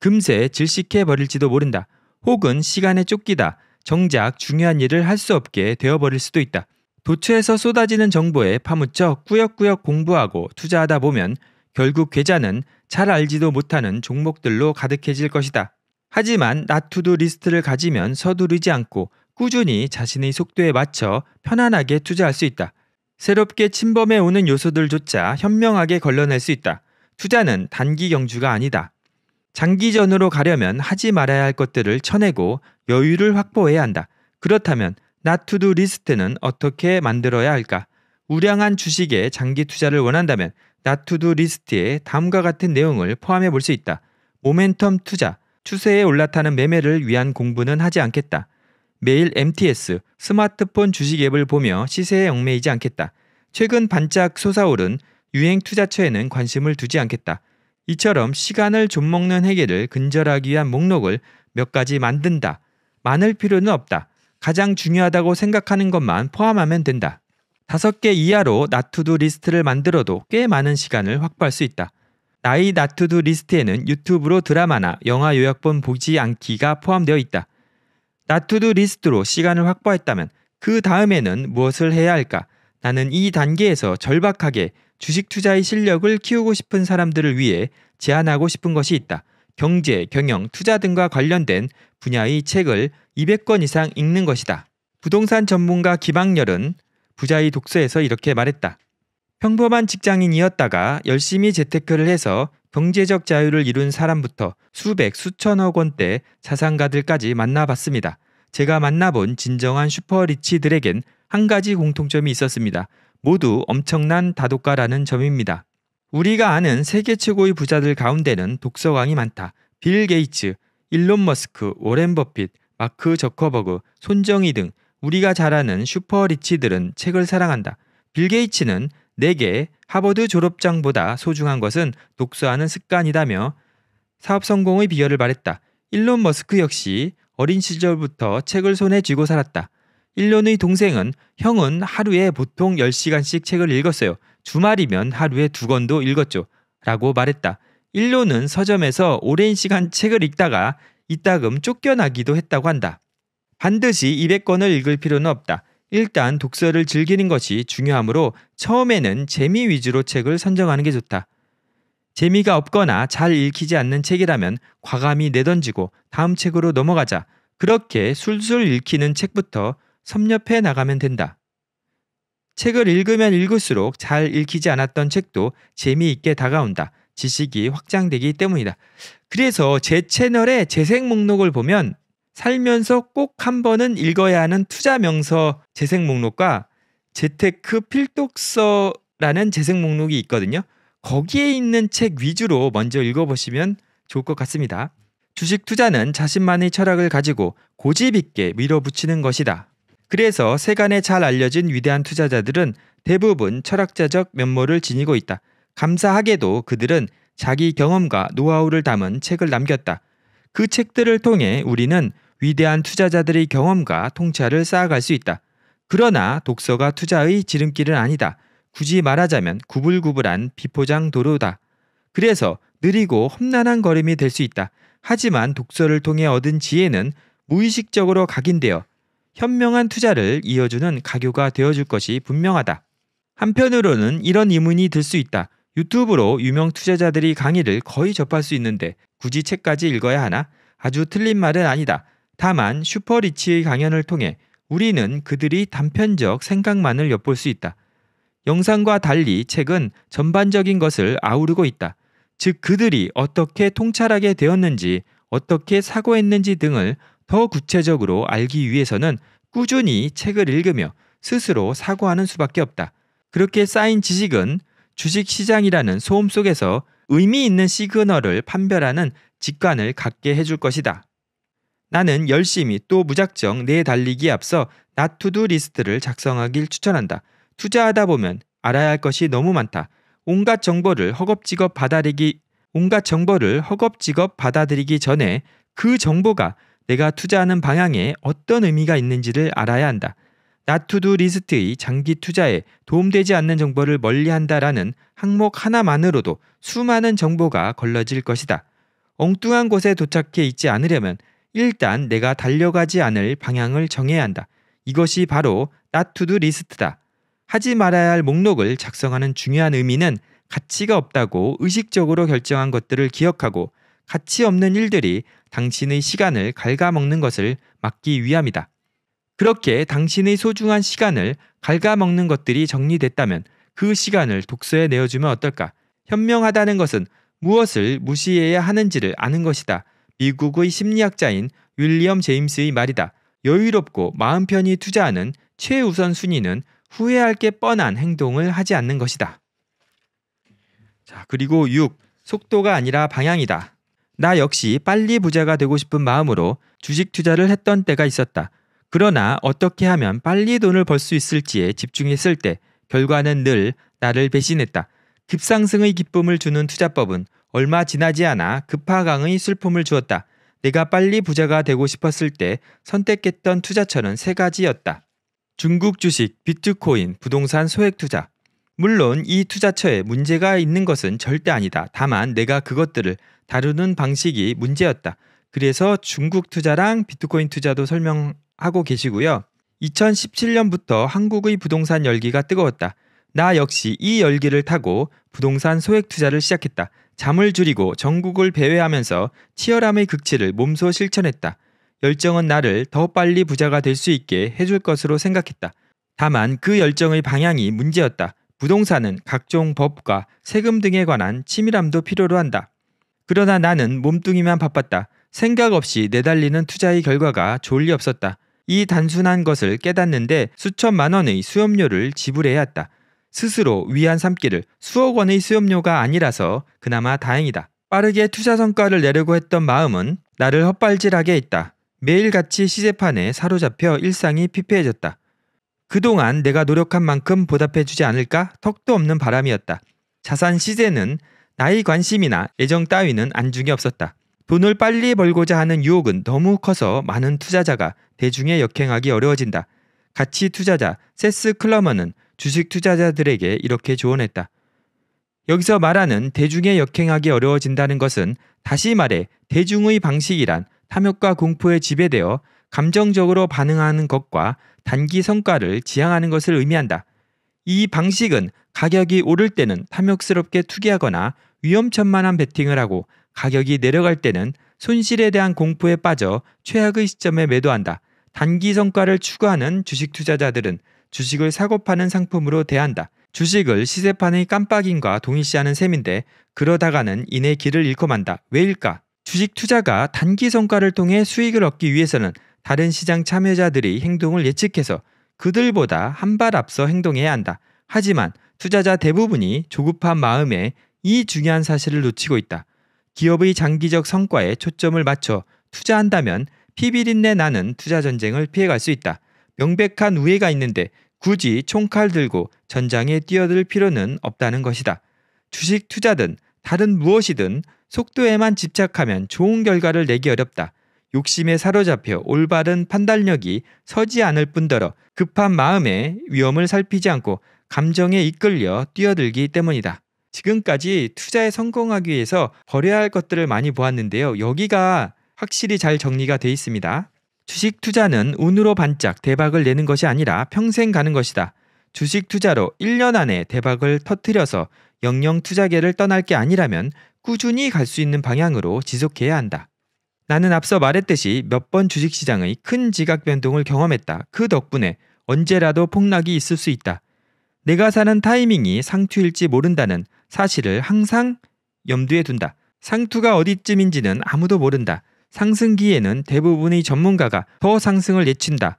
금세 질식해 버릴지도 모른다. 혹은 시간에 쫓기다 정작 중요한 일을 할 수 없게 되어버릴 수도 있다. 도처에서 쏟아지는 정보에 파묻혀 꾸역꾸역 공부하고 투자하다 보면 결국 계좌는 잘 알지도 못하는 종목들로 가득해질 것이다. 하지만 나투두 리스트를 가지면 서두르지 않고 꾸준히 자신의 속도에 맞춰 편안하게 투자할 수 있다. 새롭게 침범해 오는 요소들조차 현명하게 걸러낼 수 있다. 투자는 단기 경주가 아니다. 장기전으로 가려면 하지 말아야 할 것들을 쳐내고 여유를 확보해야 한다. 그렇다면 나투두 리스트는 어떻게 만들어야 할까? 우량한 주식에 장기 투자를 원한다면 나투두 리스트에 다음과 같은 내용을 포함해 볼 수 있다. 모멘텀 투자, 추세에 올라타는 매매를 위한 공부는 하지 않겠다. 매일 MTS, 스마트폰 주식 앱을 보며 시세에 얽매이지 않겠다. 최근 반짝 솟아오른 유행 투자처에는 관심을 두지 않겠다. 이처럼 시간을 좀 먹는 해계를 근절하기 위한 목록을 몇 가지 만든다. 많을 필요는 없다. 가장 중요하다고 생각하는 것만 포함하면 된다. 5개 이하로 나투두 리스트를 만들어도 꽤 많은 시간을 확보할 수 있다. 나이 나투두 리스트에는 유튜브로 드라마나 영화 요약본 보지 않기가 포함되어 있다. 나투두 리스트로 시간을 확보했다면 그 다음에는 무엇을 해야 할까? 나는 이 단계에서 절박하게 주식 투자의 실력을 키우고 싶은 사람들을 위해 제안하고 싶은 것이 있다. 경제, 경영, 투자 등과 관련된 분야의 책을 200권 이상 읽는 것이다. 부동산 전문가 기방렬은 부자의 독서에서 이렇게 말했다. 평범한 직장인이었다가 열심히 재테크를 해서 경제적 자유를 이룬 사람부터 수백 수천억 원대 자산가들까지 만나봤습니다. 제가 만나본 진정한 슈퍼리치들에겐 한 가지 공통점이 있었습니다. 모두 엄청난 다독가라는 점입니다. 우리가 아는 세계 최고의 부자들 가운데는 독서광이 많다. 빌 게이츠, 일론 머스크, 워렌 버핏, 마크 저커버그, 손정희 등 우리가 잘 아는 슈퍼리치들은 책을 사랑한다. 빌 게이츠는 내게 하버드 졸업장보다 소중한 것은 독서하는 습관이다며 사업 성공의 비결을 말했다. 일론 머스크 역시 어린 시절부터 책을 손에 쥐고 살았다. 일론의 동생은 형은 하루에 보통 10시간씩 책을 읽었어요. 주말이면 하루에 두 권도 읽었죠. 라고 말했다. 일론은 서점에서 오랜 시간 책을 읽다가 이따금 쫓겨나기도 했다고 한다. 반드시 200권을 읽을 필요는 없다. 일단 독서를 즐기는 것이 중요하므로 처음에는 재미 위주로 책을 선정하는 게 좋다. 재미가 없거나 잘 읽히지 않는 책이라면 과감히 내던지고 다음 책으로 넘어가자. 그렇게 술술 읽히는 책부터 섭렵해 나가면 된다. 책을 읽으면 읽을수록 잘 읽히지 않았던 책도 재미있게 다가온다. 지식이 확장되기 때문이다. 그래서 제 채널의 재생 목록을 보면 살면서 꼭 한 번은 읽어야 하는 투자 명서 재생 목록과 재테크 필독서라는 재생 목록이 있거든요. 거기에 있는 책 위주로 먼저 읽어보시면 좋을 것 같습니다. 주식 투자는 자신만의 철학을 가지고 고집 있게 밀어붙이는 것이다. 그래서 세간에 잘 알려진 위대한 투자자들은 대부분 철학자적 면모를 지니고 있다. 감사하게도 그들은 자기 경험과 노하우를 담은 책을 남겼다. 그 책들을 통해 우리는 위대한 투자자들의 경험과 통찰을 쌓아갈 수 있다. 그러나 독서가 투자의 지름길은 아니다. 굳이 말하자면 구불구불한 비포장 도로다. 그래서 느리고 험난한 걸음이 될 수 있다. 하지만 독서를 통해 얻은 지혜는 무의식적으로 각인되어 현명한 투자를 이어주는 가교가 되어줄 것이 분명하다. 한편으로는 이런 의문이 들 수 있다. 유튜브로 유명 투자자들이 강의를 거의 접할 수 있는데 굳이 책까지 읽어야 하나? 아주 틀린 말은 아니다. 다만 슈퍼리치의 강연을 통해 우리는 그들이 단편적 생각만을 엿볼 수 있다. 영상과 달리 책은 전반적인 것을 아우르고 있다. 즉 그들이 어떻게 통찰하게 되었는지, 어떻게 사고했는지 등을 더 구체적으로 알기 위해서는 꾸준히 책을 읽으며 스스로 사고하는 수밖에 없다. 그렇게 쌓인 지식은 주식 시장이라는 소음 속에서 의미 있는 시그널을 판별하는 직관을 갖게 해줄 것이다. 나는 열심히 또 무작정 내 달리기에 앞서 나투두 리스트를 작성하길 추천한다. 투자하다 보면 알아야 할 것이 너무 많다. 온갖 정보를 허겁지겁 받아들이기 온갖 정보를 허겁지겁 받아들이기 전에 그 정보가 내가 투자하는 방향에 어떤 의미가 있는지를 알아야 한다. 나투두 리스트의 장기 투자에 도움되지 않는 정보를 멀리한다라는 항목 하나만으로도 수많은 정보가 걸러질 것이다. 엉뚱한 곳에 도착해 있지 않으려면 일단 내가 달려가지 않을 방향을 정해야 한다. 이것이 바로 나투드 리스트다. 하지 말아야 할 목록을 작성하는 중요한 의미는 가치가 없다고 의식적으로 결정한 것들을 기억하고 가치 없는 일들이 당신의 시간을 갉아먹는 것을 막기 위함이다. 그렇게 당신의 소중한 시간을 갉아먹는 것들이 정리됐다면 그 시간을 독서에 내어주면 어떨까? 현명하다는 것은 무엇을 무시해야 하는지를 아는 것이다. 미국의 심리학자인 윌리엄 제임스의 말이다. 여유롭고 마음 편히 투자하는 최우선 순위는 후회할 게 뻔한 행동을 하지 않는 것이다. 자, 그리고 6. 속도가 아니라 방향이다. 나 역시 빨리 부자가 되고 싶은 마음으로 주식 투자를 했던 때가 있었다. 그러나 어떻게 하면 빨리 돈을 벌 수 있을지에 집중했을 때 결과는 늘 나를 배신했다. 급상승의 기쁨을 주는 투자법은 얼마 지나지 않아 급파강의 슬픔을 주었다. 내가 빨리 부자가 되고 싶었을 때 선택했던 투자처는 세 가지였다. 중국 주식, 비트코인, 부동산 소액 투자. 물론 이 투자처에 문제가 있는 것은 절대 아니다. 다만 내가 그것들을 다루는 방식이 문제였다. 그래서 중국 투자랑 비트코인 투자도 설명하고 계시고요. 2017년부터 한국의 부동산 열기가 뜨거웠다. 나 역시 이 열기를 타고 부동산 소액 투자를 시작했다. 잠을 줄이고 전국을 배회하면서 치열함의 극치를 몸소 실천했다. 열정은 나를 더 빨리 부자가 될 수 있게 해줄 것으로 생각했다. 다만 그 열정의 방향이 문제였다. 부동산은 각종 법과 세금 등에 관한 치밀함도 필요로 한다. 그러나 나는 몸뚱이만 바빴다. 생각 없이 내달리는 투자의 결과가 졸리 없었다. 이 단순한 것을 깨닫는데 수천만 원의 수업료를 지불해야 했다. 스스로 위안 삼기를 수억 원의 수업료가 아니라서 그나마 다행이다. 빠르게 투자 성과를 내려고 했던 마음은 나를 헛발질하게 했다. 매일같이 시세판에 사로잡혀 일상이 피폐해졌다. 그동안 내가 노력한 만큼 보답해주지 않을까 턱도 없는 바람이었다. 자산 시세는 나의 관심이나 애정 따위는 안중에 없었다. 돈을 빨리 벌고자 하는 유혹은 너무 커서 많은 투자자가 대중에 역행하기 어려워진다. 같이 투자자 세스 클러먼은 주식 투자자들에게 이렇게 조언했다. 여기서 말하는 대중에 역행하기 어려워진다는 것은 다시 말해 대중의 방식이란 탐욕과 공포에 지배되어 감정적으로 반응하는 것과 단기 성과를 지향하는 것을 의미한다. 이 방식은 가격이 오를 때는 탐욕스럽게 투기하거나 위험천만한 베팅을 하고 가격이 내려갈 때는 손실에 대한 공포에 빠져 최악의 시점에 매도한다. 단기 성과를 추구하는 주식 투자자들은 주식을 사고 파는 상품으로 대한다. 주식을 시세판의 깜빡임과 동일시하는 셈인데 그러다가는 이내 길을 잃고 만다. 왜일까? 주식 투자가 단기 성과를 통해 수익을 얻기 위해서는 다른 시장 참여자들이 행동을 예측해서 그들보다 한 발 앞서 행동해야 한다. 하지만 투자자 대부분이 조급한 마음에 이 중요한 사실을 놓치고 있다. 기업의 장기적 성과에 초점을 맞춰 투자한다면 피비린내 나는 투자 전쟁을 피해갈 수 있다. 명백한 우애가 있는데 굳이 총칼 들고 전장에 뛰어들 필요는 없다는 것이다. 주식 투자든 다른 무엇이든 속도에만 집착하면 좋은 결과를 내기 어렵다. 욕심에 사로잡혀 올바른 판단력이 서지 않을 뿐더러 급한 마음에 위험을 살피지 않고 감정에 이끌려 뛰어들기 때문이다. 지금까지 투자에 성공하기 위해서 버려야 할 것들을 많이 보았는데요. 여기가 확실히 잘 정리가 돼 있습니다. 주식 투자는 운으로 반짝 대박을 내는 것이 아니라 평생 가는 것이다. 주식 투자로 1년 안에 대박을 터트려서 영영 투자계를 떠날 게 아니라면 꾸준히 갈 수 있는 방향으로 지속해야 한다. 나는 앞서 말했듯이 몇 번 주식시장의 큰 지각 변동을 경험했다. 그 덕분에 언제라도 폭락이 있을 수 있다. 내가 사는 타이밍이 상투일지 모른다는 사실을 항상 염두에 둔다. 상투가 어디쯤인지는 아무도 모른다. 상승기에는 대부분의 전문가가 더 상승을 예친다.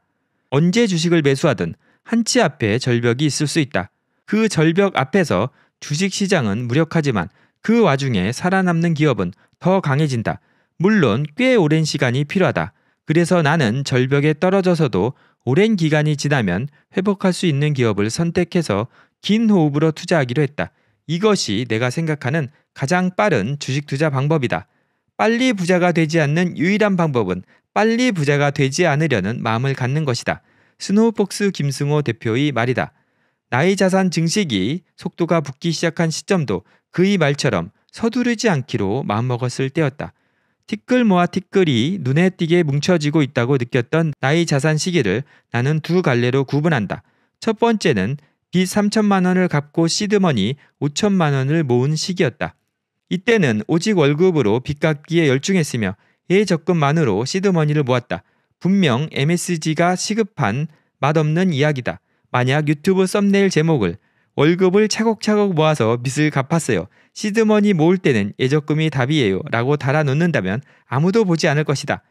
언제 주식을 매수하든 한치 앞에 절벽이 있을 수 있다. 그 절벽 앞에서 주식 시장은 무력하지만 그 와중에 살아남는 기업은 더 강해진다. 물론 꽤 오랜 시간이 필요하다. 그래서 나는 절벽에 떨어져서도 오랜 기간이 지나면 회복할 수 있는 기업을 선택해서 긴 호흡으로 투자하기로 했다. 이것이 내가 생각하는 가장 빠른 주식 투자 방법이다. 빨리 부자가 되지 않는 유일한 방법은 빨리 부자가 되지 않으려는 마음을 갖는 것이다. 스노우폭스 김승호 대표의 말이다. 나의 자산 증식이 속도가 붙기 시작한 시점도 그의 말처럼 서두르지 않기로 마음먹었을 때였다. 티끌 모아 티끌이 눈에 띄게 뭉쳐지고 있다고 느꼈던 나의 자산 시기를 나는 두 갈래로 구분한다. 첫 번째는 빚 3천만 원을 갚고 시드머니 5천만 원을 모은 시기였다. 이때는 오직 월급으로 빚 갚기에 열중했으며 예적금만으로 시드머니를 모았다. 분명 MSG가 시급한 맛없는 이야기다. 만약 유튜브 썸네일 제목을 월급을 차곡차곡 모아서 빚을 갚았어요. 시드머니 모을 때는 예적금이 답이에요. 라고 달아놓는다면 아무도 보지 않을 것이다.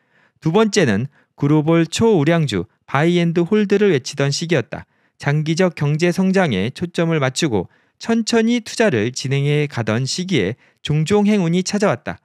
두 번째는 글로벌 초우량주 바이앤드 홀드를 외치던 시기였다. 장기적 경제 성장에 초점을 맞추고 천천히 투자를 진행해 가던 시기에 종종 행운이 찾아왔다.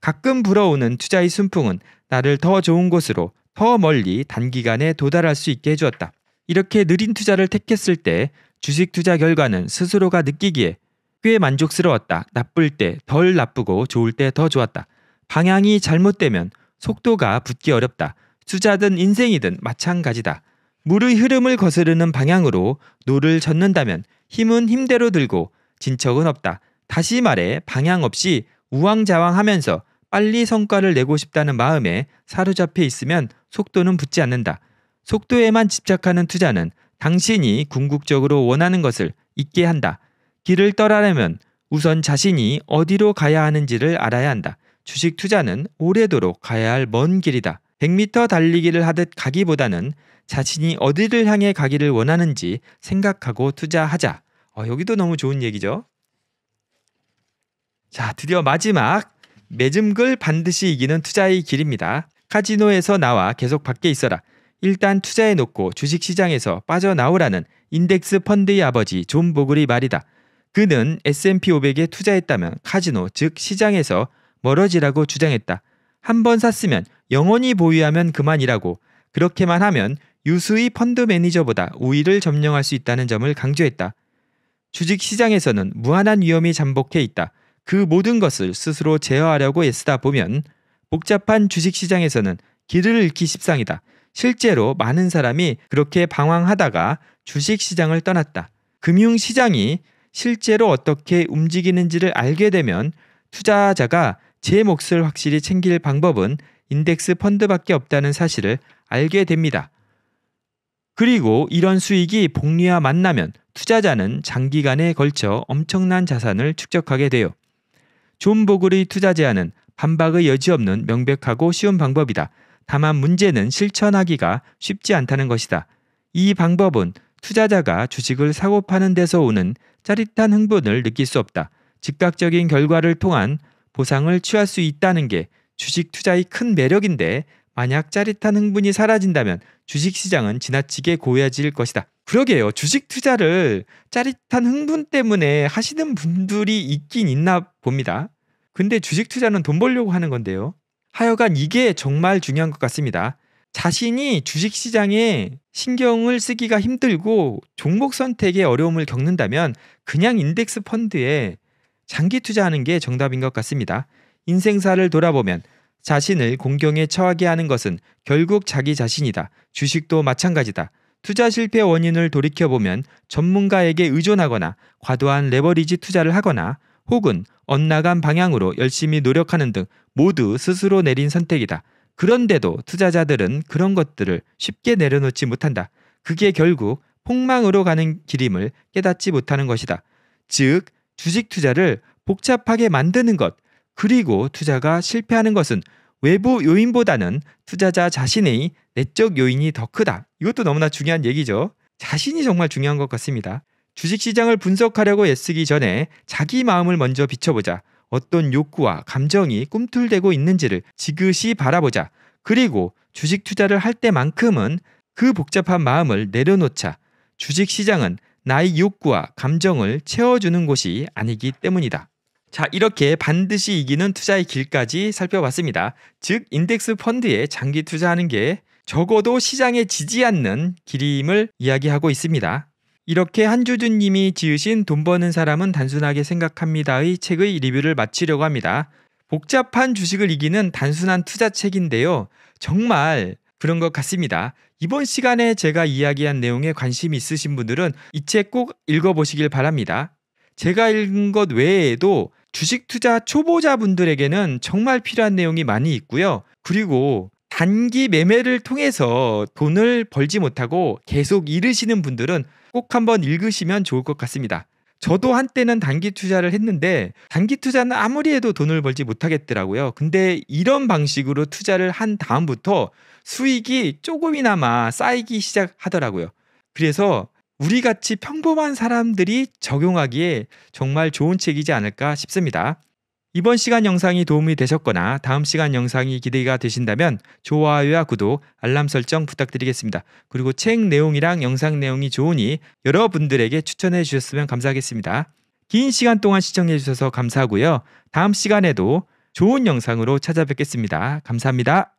가끔 불어오는 투자의 순풍은 나를 더 좋은 곳으로 더 멀리 단기간에 도달할 수 있게 해주었다. 이렇게 느린 투자를 택했을 때 주식 투자 결과는 스스로가 느끼기에 꽤 만족스러웠다. 나쁠 때 덜 나쁘고 좋을 때 더 좋았다. 방향이 잘못되면 속도가 붙기 어렵다. 투자든 인생이든 마찬가지다. 물의 흐름을 거스르는 방향으로 노를 젓는다면 힘은 힘대로 들고 진척은 없다. 다시 말해 방향 없이 우왕좌왕하면서 빨리 성과를 내고 싶다는 마음에 사로잡혀 있으면 속도는 붙지 않는다. 속도에만 집착하는 투자는 당신이 궁극적으로 원하는 것을 잊게 한다. 길을 떠나려면 우선 자신이 어디로 가야 하는지를 알아야 한다. 주식 투자는 오래도록 가야 할 먼 길이다. 100m 달리기를 하듯 가기보다는 자신이 어디를 향해 가기를 원하는지 생각하고 투자하자. 어, 여기도 너무 좋은 얘기죠. 자, 드디어 마지막 매즘글 반드시 이기는 투자의 길입니다. 카지노에서 나와 계속 밖에 있어라. 일단 투자해 놓고 주식 시장에서 빠져나오라는 인덱스 펀드의 아버지 존 보글이 말이다. 그는 S&P 500에 투자했다면 카지노 즉 시장에서 멀어지라고 주장했다. 한 번 샀으면 영원히 보유하면 그만이라고 그렇게만 하면 유수의 펀드 매니저보다 우위를 점령할 수 있다는 점을 강조했다. 주식 시장에서는 무한한 위험이 잠복해 있다. 그 모든 것을 스스로 제어하려고 애쓰다 보면 복잡한 주식 시장에서는 길을 잃기 십상이다. 실제로 많은 사람이 그렇게 방황하다가 주식 시장을 떠났다. 금융 시장이 실제로 어떻게 움직이는지를 알게 되면 투자자가 제 몫을 확실히 챙길 방법은 인덱스 펀드밖에 없다는 사실을 알게 됩니다. 그리고 이런 수익이 복리와 만나면 투자자는 장기간에 걸쳐 엄청난 자산을 축적하게 돼요. 존 보글의 투자 제안은 반박의 여지 없는 명백하고 쉬운 방법이다. 다만 문제는 실천하기가 쉽지 않다는 것이다. 이 방법은 투자자가 주식을 사고 파는 데서 오는 짜릿한 흥분을 느낄 수 없다. 즉각적인 결과를 통한 보상을 취할 수 있다는 게 주식 투자의 큰 매력인데 만약 짜릿한 흥분이 사라진다면 주식 시장은 지나치게 고해질 것이다. 그러게요. 주식 투자를 짜릿한 흥분 때문에 하시는 분들이 있긴 있나 봅니다. 근데 주식 투자는 돈 벌려고 하는 건데요. 하여간 이게 정말 중요한 것 같습니다. 자신이 주식 시장에 신경을 쓰기가 힘들고 종목 선택에 어려움을 겪는다면 그냥 인덱스 펀드에 장기 투자하는 게 정답인 것 같습니다. 인생사를 돌아보면 자신을 공경에 처하게 하는 것은 결국 자기 자신이다. 주식도 마찬가지다. 투자 실패 원인을 돌이켜보면 전문가에게 의존하거나 과도한 레버리지 투자를 하거나 혹은 엇나간 방향으로 열심히 노력하는 등 모두 스스로 내린 선택이다. 그런데도 투자자들은 그런 것들을 쉽게 내려놓지 못한다. 그게 결국 폭망으로 가는 길임을 깨닫지 못하는 것이다. 즉, 주식 투자를 복잡하게 만드는 것, 그리고 투자가 실패하는 것은 외부 요인보다는 투자자 자신의 내적 요인이 더 크다. 이것도 너무나 중요한 얘기죠. 자신이 정말 중요한 것 같습니다. 주식시장을 분석하려고 애쓰기 전에 자기 마음을 먼저 비춰보자. 어떤 욕구와 감정이 꿈틀대고 있는지를 지그시 바라보자. 그리고 주식 투자를 할 때만큼은 그 복잡한 마음을 내려놓자. 주식 시장은 나의 욕구와 감정을 채워주는 곳이 아니기 때문이다. 자, 이렇게 반드시 이기는 투자의 길까지 살펴봤습니다. 즉, 인덱스 펀드에 장기 투자하는 게 적어도 시장에 지지 않는 길임을 이야기하고 있습니다. 이렇게 한주준님이 지으신 돈 버는 사람은 단순하게 생각합니다의 책의 리뷰를 마치려고 합니다. 복잡한 주식을 이기는 단순한 투자 책인데요. 정말 그런 것 같습니다. 이번 시간에 제가 이야기한 내용에 관심이 있으신 분들은 이 책 꼭 읽어보시길 바랍니다. 제가 읽은 것 외에도 주식 투자 초보자분들에게는 정말 필요한 내용이 많이 있고요. 그리고 단기 매매를 통해서 돈을 벌지 못하고 계속 잃으시는 분들은 꼭 한번 읽으시면 좋을 것 같습니다. 저도 한때는 단기 투자를 했는데 단기 투자는 아무리 해도 돈을 벌지 못하겠더라고요. 근데 이런 방식으로 투자를 한 다음부터 수익이 조금이나마 쌓이기 시작하더라고요. 그래서 우리 같이 평범한 사람들이 적용하기에 정말 좋은 책이지 않을까 싶습니다. 이번 시간 영상이 도움이 되셨거나 다음 시간 영상이 기대가 되신다면 좋아요와 구독, 알람 설정 부탁드리겠습니다. 그리고 책 내용이랑 영상 내용이 좋으니 여러분들에게 추천해 주셨으면 감사하겠습니다. 긴 시간 동안 시청해 주셔서 감사하고요. 다음 시간에도 좋은 영상으로 찾아뵙겠습니다. 감사합니다.